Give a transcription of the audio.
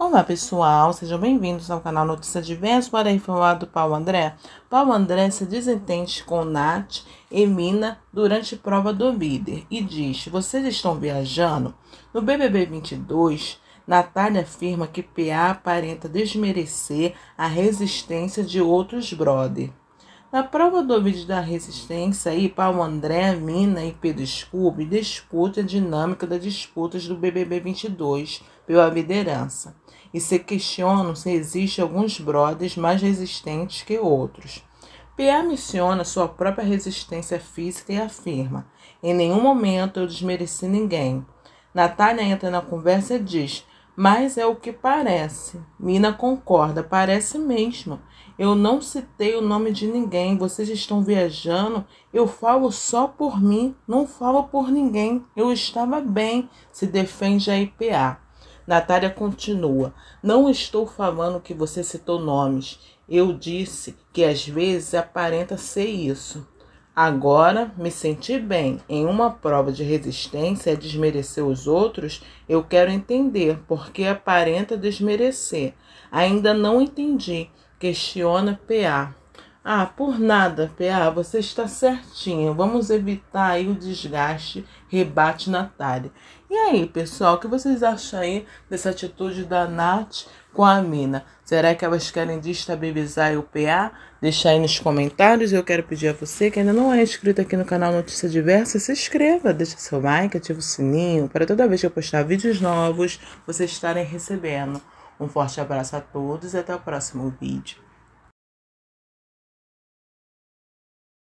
Olá pessoal, sejam bem-vindos ao canal Notícia Diversas para informar do Paulo André. Paulo André se desentende com Nath e Mina durante prova do líder e diz: Vocês estão viajando? No BBB 22, Natália afirma que PA aparenta desmerecer a resistência de outros brother. Na prova do vídeo da resistência, aí, Paulo André, Mina e Pedro Scooby discutem a dinâmica das disputas do BBB 22 pela liderança e se questionam se existem alguns brothers mais resistentes que outros. PA menciona sua própria resistência física e afirma: Em nenhum momento eu desmereci ninguém. Natália entra na conversa e diz: mas é o que parece. Mina concorda, parece mesmo. Eu não citei o nome de ninguém, vocês estão viajando. Eu falo só por mim, não falo por ninguém. Eu estava bem, se defende a IPA. Natália continua: Não estou falando que você citou nomes. Eu disse que às vezes aparenta ser isso. Agora, me sentir bem em uma prova de resistência a desmerecer os outros, eu quero entender porque aparenta desmerecer. Ainda não entendi. Questiona PA. Ah, por nada, PA, você está certinha. Vamos evitar aí o desgaste, rebate Natália. E aí, pessoal, o que vocês acham aí dessa atitude da Nath com a Mina? Será que elas querem destabilizar o PA? Deixa aí nos comentários. Eu quero pedir a você que ainda não é inscrito aqui no canal Notícia Diversa, se inscreva, deixa seu like, ativa o sininho para toda vez que eu postar vídeos novos vocês estarem recebendo. Um forte abraço a todos e até o próximo vídeo.